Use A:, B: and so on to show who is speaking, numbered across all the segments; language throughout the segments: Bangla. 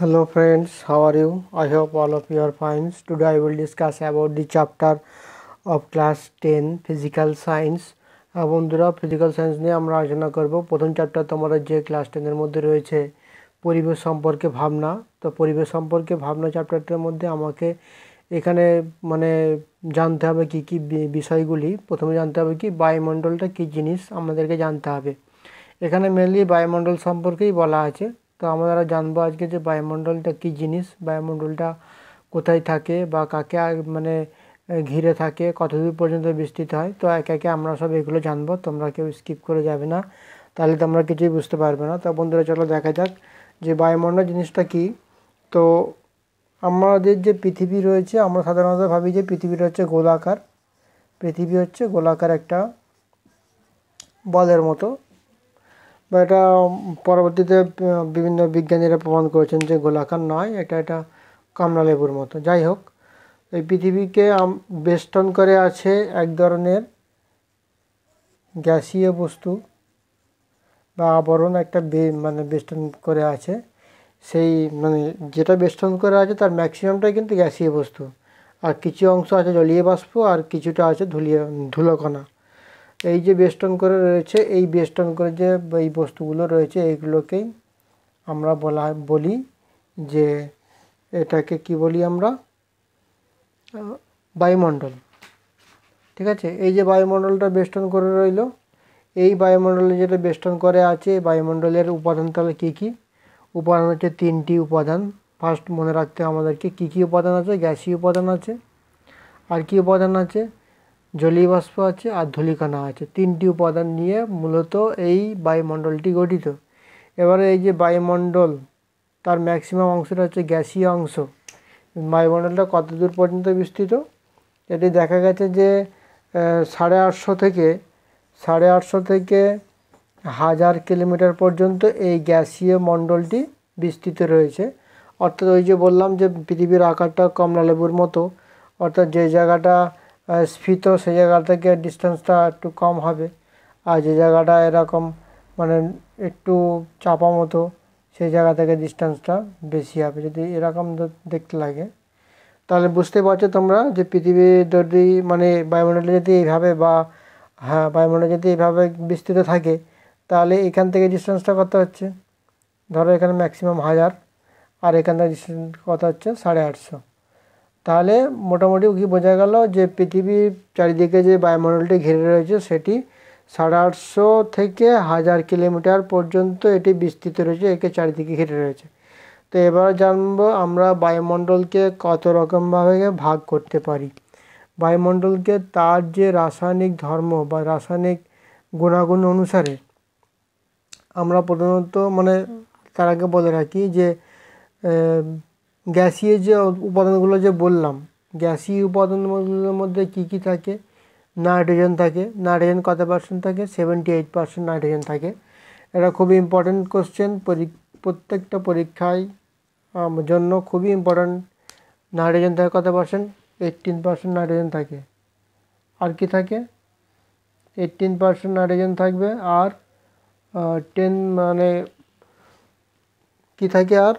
A: hello friends how are you i hope all of you are fine today i will discuss about the chapter of class 10 physical science বন্ধুরা ফিজিক্যাল সায়েন্স নিয়ে আমরা আলোচনা করব প্রথম চ্যাপ্টার তোমাদের যে ক্লাস টেনের মধ্যে রয়েছে পরিবেশ সম্পর্কে ভাবনা তো পরিবেশ সম্পর্কে ভাবনা চ্যাপ্টারটার মধ্যে আমাকে এখানে মানে জানতে হবে কি কি বিষয়গুলি প্রথমে জানতে হবে কি বায়ুমণ্ডলটা কি জিনিস আমাদেরকে জানতে হবে এখানে মেনলি বায়ুমণ্ডল সম্পর্কেই বলা আছে তো আমরা জানবো আজকে যে বায়ুমণ্ডলটা কি জিনিস বায়ুমণ্ডলটা কোথায় থাকে বা কাকে মানে ঘিরে থাকে কতদূর পর্যন্ত বিস্তৃত হয় তো একে একে আমরা সব এগুলো জানবো তোমরা কেউ স্কিপ করে যাবে না তাহলে তোমরা কিছুই বুঝতে পারবে না তো বন্ধুরা চলো দেখা যাক যে বায়ুমণ্ডল জিনিসটা কি তো আমাদের যে পৃথিবী রয়েছে আমরা সাধারণত ভাবি যে পৃথিবীটা হচ্ছে গোলাকার পৃথিবী হচ্ছে গোলাকার একটা বলের মতো বা এটা পরবর্তীতে বিভিন্ন বিজ্ঞানীরা প্রমাণ করেছেন যে গোলাকার নয় এটা এটা কামলা লেবুর মতো যাই হোক এই পৃথিবীকে বেষ্টন করে আছে এক ধরনের গ্যাসীয় বস্তু বা আবরণ একটা মানে বেষ্টন করে আছে সেই মানে যেটা বেষ্টন করে আছে তার ম্যাক্সিমামটাই কিন্তু গ্যাসীয় বস্তু আর কিছু অংশ আছে জলীয় বাষ্প আর কিছুটা আছে ধুলিয়ে ধুলোকণা এই যে বেষ্টন করে রয়েছে এই বেষ্টন করে যে এই বস্তুগুলো রয়েছে এইগুলোকেই আমরা বলা বলি যে এটাকে কি বলি আমরা বায়ুমণ্ডল ঠিক আছে এই যে বায়ুমণ্ডলটা বেষ্টন করে রইল এই বায়ুমণ্ডলে যেটা বেষ্টন করে আছে বায়ুমণ্ডলের উপাদান তাহলে কী কী উপাদান হচ্ছে তিনটি উপাদান ফার্স্ট মনে রাখতে আমাদেরকে কী কী উপাদান আছে গ্যাসীয় উপাদান আছে আর কী উপাদান আছে জলীয়বাষ্প আছে আর ধূলিকণা আছে তিনটি উপাদান নিয়ে মূলত এই বায়ুমণ্ডলটি গঠিত এবারে এই যে বায়ুমণ্ডল তার ম্যাক্সিমাম অংশটা হচ্ছে গ্যাসীয় অংশ বায়ুমণ্ডলটা কতদূর পর্যন্ত বিস্তৃত এটি দেখা গেছে যে সাড়ে আটশো থেকে সাড়ে আটশো থেকে হাজার কিলোমিটার পর্যন্ত এই গ্যাসীয় মণ্ডলটি বিস্তৃত রয়েছে অর্থাৎ ওই যে বললাম যে পৃথিবীর আকারটা কমলালেবুর মতো অর্থাৎ যে জায়গাটা স্ফীত সেই জায়গা থেকে ডিস্টেন্সটা একটু কম হবে আর যে জায়গাটা এরকম মানে একটু চাপা মতো সেই জায়গা থেকে ডিস্টেন্সটা বেশি হবে যদি এরকম দেখতে লাগে তাহলে বুঝতে পারছো তোমরা যে পৃথিবী যদি মানে বায়ুমণ্ডলে যদি এইভাবে বা হ্যাঁ বায়ুমণ্ডল যদি এইভাবে বিস্তৃত থাকে তাহলে এখান থেকে ডিস্টেন্সটা কত হচ্ছে ধরো এখানে ম্যাক্সিমাম হাজার আর এখান থেকে ডিস্টেন্স কত হচ্ছে সাড়ে আটশো তাহলে মোটামুটি কি বোঝা গেল যে পৃথিবীর চারিদিকে যে বায়ুমণ্ডলটি ঘিরে রয়েছে সেটি সাড়ে আটশো থেকে হাজার কিলোমিটার পর্যন্ত এটি বিস্তৃত রয়েছে একে চারিদিকে ঘিরে রয়েছে তো এবার জানবো আমরা বায়ুমণ্ডলকে কত রকমভাবে ভাগ করতে পারি বায়ুমণ্ডলকে তার যে রাসায়নিক ধর্ম বা রাসায়নিক গুণাগুণ অনুসারে আমরা প্রধানত মানে তার আগে বলে রাখি যে গ্যাসীয় যে উপাদানগুলো যে বললাম গ্যাসীয় উপাদানগুলোর মধ্যে কি কি থাকে নাইট্রোজেন থাকে নাইট্রোজেন কত পার্সেন্ট থাকে সেভেন্টি এইট পার্সেন্ট নাইট্রোজেন থাকে এটা খুবই ইম্পর্টেন্ট কোশ্চেন প্রত্যেকটা পরীক্ষায় জন্য খুবই ইম্পর্টেন্ট নাইট্রোজেন থাকে কত পার্সেন্ট এইটিন পার্সেন্ট নাইট্রোজেন থাকে আর কি থাকে এইটিন পার্সেন্ট নাইট্রোজেন থাকবে আর টেন মানে কি থাকে আর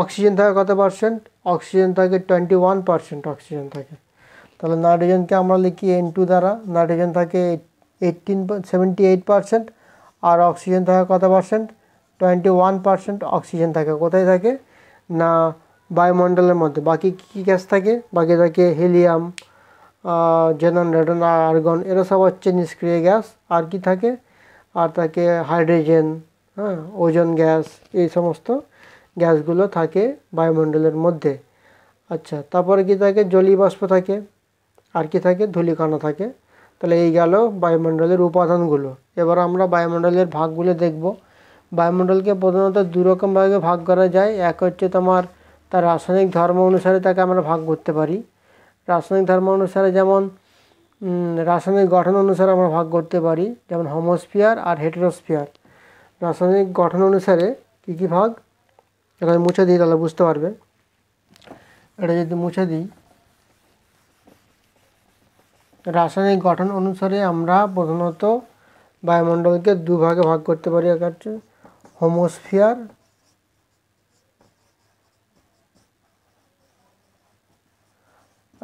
A: অক্সিজেন থাকে কত পার্সেন্ট অক্সিজেন থাকে টোয়েন্টি ওয়ান পার্সেন্ট অক্সিজেন থাকে তাহলে নাইট্রোজেনকে আমরা লিখি এন টু দ্বারা নাইট্রোজেন থাকে এইটিন সেভেন্টি এইট পার্সেন্ট আর অক্সিজেন থাকে কত পার্সেন্ট টোয়েন্টি ওয়ান পার্সেন্ট অক্সিজেন থাকে কোথায় থাকে না বায়ুমণ্ডলের মধ্যে বাকি কী গ্যাস থাকে বাকি থাকে হেলিয়াম জেনন রেডন আর্গন এরা সব হচ্ছে নিষ্ক্রিয় গ্যাস আর কি থাকে আর থাকে হাইড্রোজেন হ্যাঁ ওজন গ্যাস এই সমস্ত গ্যাসগুলো থাকে বায়ুমণ্ডলের মধ্যে আচ্ছা তারপরে কি থাকে জলীয় বাষ্প থাকে আর কি থাকে ধূলিকণা থাকে তাহলে এই গেল বায়ুমণ্ডলের উপাদানগুলো এবার আমরা বায়ুমণ্ডলের ভাগগুলো দেখব বায়ুমণ্ডলকে প্রধানত দুরকমভাবে ভাগে ভাগ করা যায় এক হচ্ছে তোমার তার রাসায়নিক ধর্ম অনুসারে তাকে আমরা ভাগ করতে পারি রাসায়নিক ধর্ম অনুসারে যেমন রাসায়নিক গঠন অনুসারে আমরা ভাগ করতে পারি যেমন হোমোস্ফিয়ার আর হেটেরোস্ফিয়ার রাসায়নিক গঠন অনুসারে কী কী ভাগ এখন আমি মুছে দিই তাহলে বুঝতে পারবে এটা যদি মুছে দিই রাসায়নিক গঠন অনুসারে আমরা প্রধানত বায়ুমণ্ডলকে দুভাগে ভাগ করতে পারি এক হচ্ছে হোমোস্ফিয়ার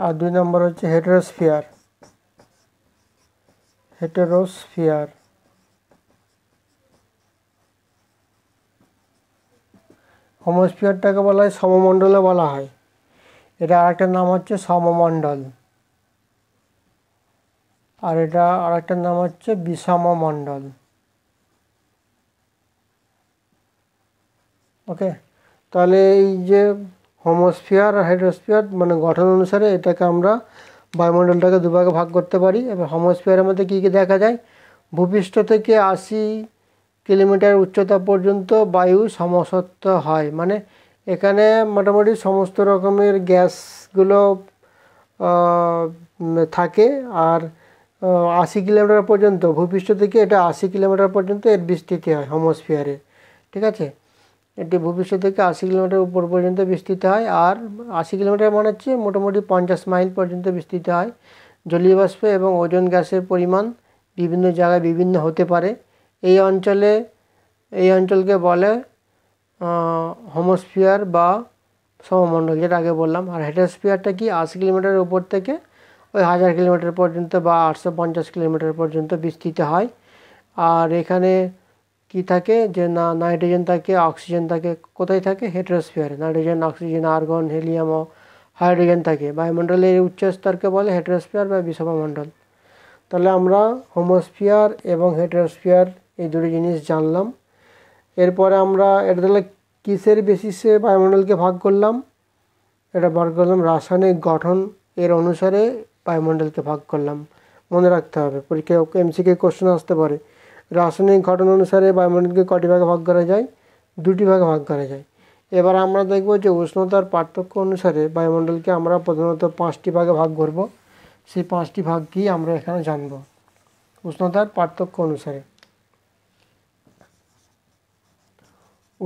A: আর দুই নম্বর হচ্ছে হেটেরোস্ফিয়ার হেটেরোস্ফিয়ার হোমোস্ফিয়ারটাকে বলা হয় সমমণ্ডলে বলা হয় এটা আরেকটার নাম হচ্ছে সমমণ্ডল আর এটা একটা নাম হচ্ছে বিষমমণ্ডল ওকে তাহলে এই যে হোমোস্ফিয়ার আর হাইড্রোস্ফিয়ার মানে গঠন অনুসারে এটাকে আমরা বায়ুমণ্ডলটাকে দুভাগে ভাগ করতে পারি এবার হোমোস্ফিয়ারের মধ্যে কী কী দেখা যায় ভূপৃষ্ঠ থেকে আশি কিলোমিটার উচ্চতা পর্যন্ত বায়ু সমসত্ব হয় মানে এখানে মোটামুটি সমস্ত রকমের গ্যাসগুলো থাকে আর আশি কিলোমিটার পর্যন্ত ভূপৃষ্ঠ থেকে এটা আশি কিলোমিটার পর্যন্ত এর বিস্তৃতি হয় হোমোস্ফিয়ারে ঠিক আছে এটি ভূপৃষ্ঠ থেকে আশি কিলোমিটার উপর পর্যন্ত বিস্তৃত হয় আর আশি কিলোমিটার মনে হচ্ছে মোটামুটি পঞ্চাশ মাইল পর্যন্ত বিস্তৃত হয় জলীয় বাষ্প এবং ওজন গ্যাসের পরিমাণ বিভিন্ন জায়গায় বিভিন্ন হতে পারে এই অঞ্চলে এই অঞ্চলকে বলে হোমোস্ফিয়ার বা সমমণ্ডল যেটা আগে বললাম আর হেটোস্ফিয়ারটা কি আশি কিলোমিটারের উপর থেকে ওই হাজার কিলোমিটার পর্যন্ত বা আটশো পঞ্চাশ কিলোমিটার পর্যন্ত বিস্তৃত হয় আর এখানে কি থাকে যে না নাইট্রোজেন থাকে অক্সিজেন থাকে কোথায় থাকে হেটোস্ফিয়ারে নাইট্রোজেন অক্সিজেন আর্গন হেলিয়াম ও হাইড্রোজেন থাকে বায়ুমণ্ডলের উচ্চ স্তরকে বলে হেট্রোস্ফিয়ার বা বিষমমণ্ডল তাহলে আমরা হোমোস্ফিয়ার এবং হেটোস্ফিয়ার এই দুটো জিনিস জানলাম এরপরে আমরা এটা তাহলে কিসের বেসিসে বায়ুমণ্ডলকে ভাগ করলাম এটা ভাগ করলাম রাসায়নিক গঠন এর অনুসারে বায়ুমণ্ডলকে ভাগ করলাম মনে রাখতে হবে পরীক্ষা এমসিকে কোশ্চেন আসতে পারে রাসায়নিক গঠন অনুসারে বায়ুমণ্ডলকে কটি ভাগে ভাগ করা যায় দুটি ভাগে ভাগ করা যায় এবার আমরা দেখব যে উষ্ণতার পার্থক্য অনুসারে বায়ুমণ্ডলকে আমরা প্রধানত পাঁচটি ভাগে ভাগ করব সেই পাঁচটি ভাগ কি আমরা এখানে জানব উষ্ণতার পার্থক্য অনুসারে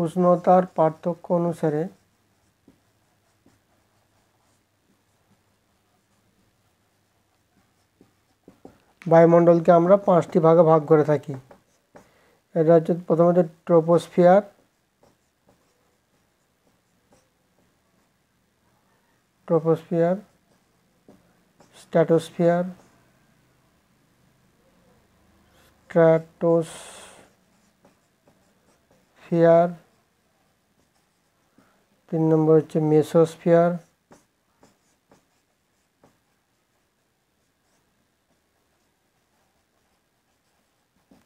A: উষ্ণতার পার্থক্য অনুসারে বায়ুমণ্ডলকে আমরা পাঁচটি ভাগে ভাগ করে থাকি এটা হচ্ছে প্রথমত ট্রোপোস্ফিয়ার ট্রোপোস্ফিয়ার স্ট্র্যাটোস্ফিয়ার ফিয়ার তিন নম্বর হচ্ছে মেসোস্ফিয়ার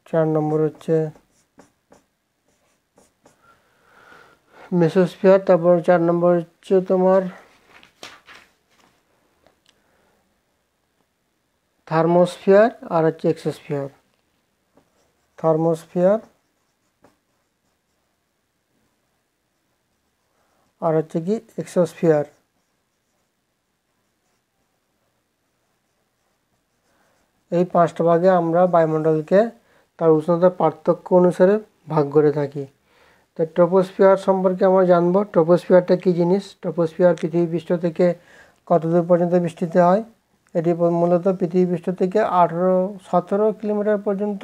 A: চার নম্বর হচ্ছে মেসোস্ফিয়ার তারপর চার নম্বর হচ্ছে তোমার থার্মোস্ফিয়ার আর হচ্ছে এক্সোস্ফিয়ার থার্মোস্ফিয়ার আর হচ্ছে কি এক্সোস্ফিয়ার এই পাঁচটা ভাগে আমরা বায়ুমণ্ডলকে তার উষ্ণতার পার্থক্য অনুসারে ভাগ করে থাকি তো ট্রোপোস্ফিয়ার সম্পর্কে আমরা জানবো ট্রোপোস্ফিয়ারটা কী জিনিস ট্রোপোস্ফিয়ার পৃথিবী পৃষ্ঠ থেকে কতদূর পর্যন্ত বৃষ্টিতে হয় এটি মূলত পৃথিবী পৃষ্ঠ থেকে আঠেরো সতেরো কিলোমিটার পর্যন্ত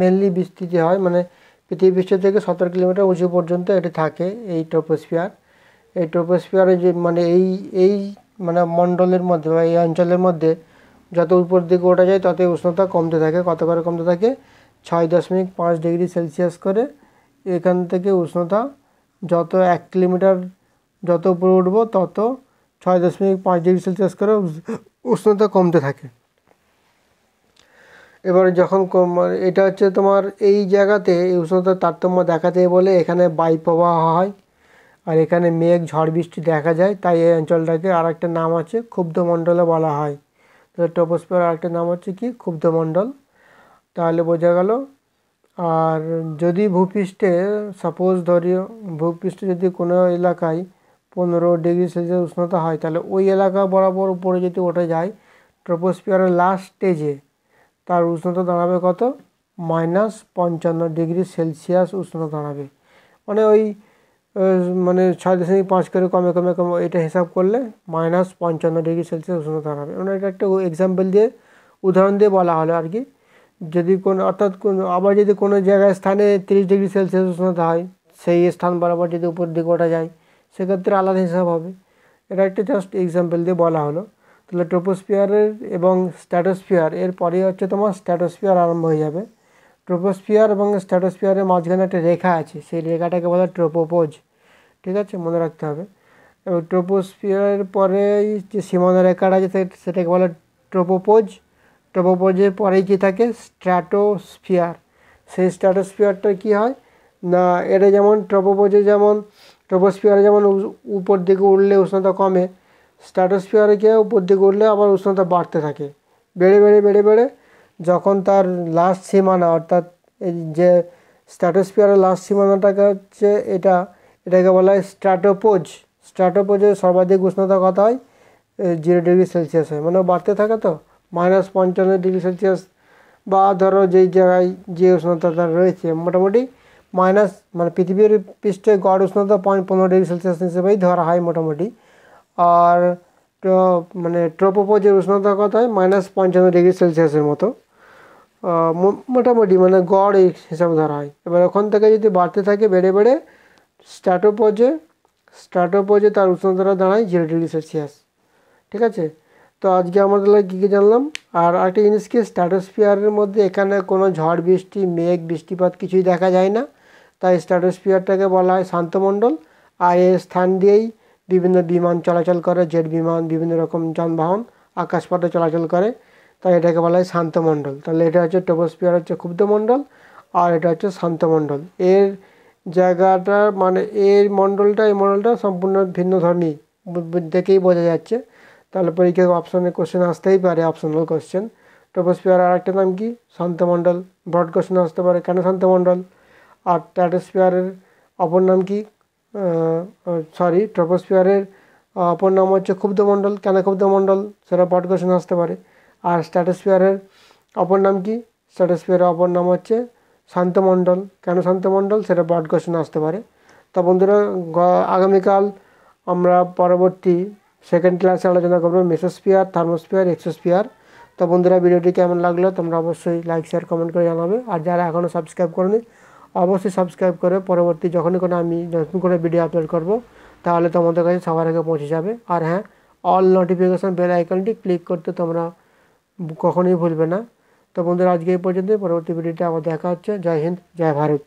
A: মেনলি বৃষ্টিতে হয় মানে পৃথিবী পৃষ্ঠ থেকে সতেরো কিলোমিটার উঁচু পর্যন্ত এটি থাকে এই ট্রোপোস্ফিয়ার এই ট্রোপোস্ফিয়ারে যে মানে এই এই মানে মণ্ডলের মধ্যে বা এই অঞ্চলের মধ্যে যত উপর দিকে ওঠা যায় তত উষ্ণতা কমতে থাকে কত করে কমতে থাকে ছয় দশমিক পাঁচ ডিগ্রি সেলসিয়াস করে এখান থেকে উষ্ণতা যত এক কিলোমিটার যত উপরে উঠব তত ছয় দশমিক পাঁচ ডিগ্রি সেলসিয়াস করে উষ্ণতা কমতে থাকে এবার যখন কম মানে এটা হচ্ছে তোমার এই জায়গাতে এই উষ্ণতার তারতম্য দেখাতে বলে এখানে প্রবাহ হয় আর এখানে মেঘ ঝড় বৃষ্টি দেখা যায় তাই এই অঞ্চলটাকে আর একটা নাম আছে ক্ষুব্ধমণ্ডলও বলা হয় তাহলে ট্রোপোস্ফিয়ার আর একটা নাম হচ্ছে কি ক্ষুব্ধমণ্ডল তাহলে বোঝা গেল আর যদি ভূপৃষ্ঠে সাপোজ ধরি ভূপৃষ্ঠে যদি কোনো এলাকায় পনেরো ডিগ্রি সেলসিয়াস উষ্ণতা হয় তাহলে ওই এলাকা বরাবর উপরে যদি ওঠে যায় ট্রোপোস্ফিয়ারের লাস্ট স্টেজে তার উষ্ণতা দাঁড়াবে কত মাইনাস পঞ্চান্ন ডিগ্রি সেলসিয়াস উষ্ণতা দাঁড়াবে মানে ওই মানে ছয় দশমিক পাঁচ করে কমে কমে কমে এটা হিসাব করলে মাইনাস পঞ্চান্ন ডিগ্রি সেলসিয়াস উষ্ণতা হবে মানে এটা একটা এক্সাম্পল দিয়ে উদাহরণ দিয়ে বলা হলো আর কি যদি কোনো অর্থাৎ কোনো আবার যদি কোনো জায়গায় স্থানে তিরিশ ডিগ্রি সেলসিয়াস উষ্ণতা হয় সেই স্থান বরাবর যদি উপর দিকে ওঠা যায় সেক্ষেত্রে আলাদা হিসাব হবে এটা একটা জাস্ট এক্সাম্পল দিয়ে বলা হলো তাহলে ট্রোপোস্ফিয়ারের এবং স্ট্যাটোস্ফিয়ার এর পরে হচ্ছে তোমার স্ট্যাটোস্ফিয়ার আরম্ভ হয়ে যাবে ট্রোপোস্ফিয়ার এবং স্ট্যাটোস্ফিয়ারের মাঝখানে একটা রেখা আছে সেই রেখাটাকে বলা ট্রোপোপোজ ঠিক আছে মনে রাখতে হবে এবং ট্রোপোস্ফিয়ারের পরেই যে সীমানা রেখাটা আছে সেটাকে বলে ট্রোপোপোজ ট্রোপোপোজের পরেই কী থাকে স্ট্র্যাটোস্ফিয়ার সেই স্ট্র্যাটোস্ফিয়ারটা কী হয় না এটা যেমন ট্রোপোপোজে যেমন ট্রোপোস্ফিয়ারে যেমন উপর দিকে উঠলে উষ্ণতা কমে স্ট্র্যাটোস্ফিয়ারে গিয়ে উপর দিকে উঠলে আবার উষ্ণতা বাড়তে থাকে বেড়ে বেড়ে বেড়ে বেড়ে যখন তার লাস্ট সীমানা অর্থাৎ যে স্ট্র্যাটোস্ফিয়ারের লাস্ট সীমানাটাকে হচ্ছে এটা এটাকে বলা হয় স্ট্র্যাটোপোজ স্ট্রাটোপোজের সর্বাধিক উষ্ণতা কত হয় জিরো ডিগ্রি সেলসিয়াস হয় মানে বাড়তে থাকে তো মাইনাস পঞ্চান্ন ডিগ্রি সেলসিয়াস বা ধরো যেই জায়গায় যে উষ্ণতাটা রয়েছে মোটামুটি মাইনাস মানে পৃথিবীর পৃষ্ঠে গড় উষ্ণতা পনেরো ডিগ্রি সেলসিয়াস হিসেবেই ধরা হয় মোটামুটি আর মানে ট্রোপোপোজের উষ্ণতা কত হয় মাইনাস পঞ্চান্ন ডিগ্রি সেলসিয়াসের মতো মোটামুটি মানে গড় এই হিসাবে ধরা হয় এবার ওখান থেকে যদি বাড়তে থাকে বেড়ে বেড়ে স্ট্যাটোপজে স্ট্র্যাটোপোজে তার উষ্ণতাটা দাঁড়ায় জিরো ডিগ্রি সেলসিয়াস ঠিক আছে তো আজকে আমাদের লাগে কী কী জানলাম আর একটা জিনিস কি স্ট্র্যাটোস্ফিয়ারের মধ্যে এখানে কোনো ঝড় বৃষ্টি মেঘ বৃষ্টিপাত কিছুই দেখা যায় না তাই স্ট্র্যাটোস্ফিয়ারটাকে বলা হয় শান্তমণ্ডল আর এর স্থান দিয়েই বিভিন্ন বিমান চলাচল করে জেট বিমান বিভিন্ন রকম যানবাহন আকাশপথে চলাচল করে তাই এটাকে বলা হয় শান্তমণ্ডল তাহলে এটা হচ্ছে টোপোস্ফিয়ার হচ্ছে ক্ষুব্ধমণ্ডল আর এটা হচ্ছে শান্তমণ্ডল এর জায়গাটা মানে এই মণ্ডলটা এই মণ্ডলটা সম্পূর্ণ ভিন্ন ধরনের দেখেই বোঝা যাচ্ছে তাহলে পরীক্ষায় অপশনের কোশ্চেন আসতেই পারে অপশনাল কোশ্চেন ট্রোপোস্পিয়ার আর একটা নাম কি শান্তমণ্ডল ব্রড কোশ্চেন আসতে পারে কেন শান্তমণ্ডল আর ট্যাটোস্পিয়ারের অপর নাম কি সরি ট্রোপোস্পিয়ারের অপর নাম হচ্ছে ক্ষুব্ধমণ্ডল কেন ক্ষুব্ধমণ্ডল সেটা ব্রড কোশ্চেন আসতে পারে আর স্ট্যাটোস্পিয়ারের অপর নাম কি স্ট্যাটোস্পিয়ারের অপর নাম হচ্ছে শান্তমণ্ডল কেন শান্তমণ্ডল সেটা ব্রড কোশ্চেন আসতে পারে তা বন্ধুরা আগামীকাল আমরা পরবর্তী সেকেন্ড ক্লাসে আলোচনা করবো মেসোস্পিয়ার থার্মোস্পিয়ার এক্সোস্পিয়ার তো বন্ধুরা ভিডিওটি কেমন লাগলো তোমরা অবশ্যই লাইক শেয়ার কমেন্ট করে জানাবে আর যারা এখনও সাবস্ক্রাইব করনি অবশ্যই সাবস্ক্রাইব করে পরবর্তী যখনই কোনো আমি নতুন কোনো ভিডিও আপলোড করব তাহলে তোমাদের কাছে সবার আগে পৌঁছে যাবে আর হ্যাঁ অল নোটিফিকেশান বেল আইকনটি ক্লিক করতে তোমরা কখনোই ভুলবে না তো বন্ধুরা আজকে এই পর্যন্ত পরবর্তী ভিডিওতে আবার দেখা হচ্ছে জয় হিন্দ জয় ভারত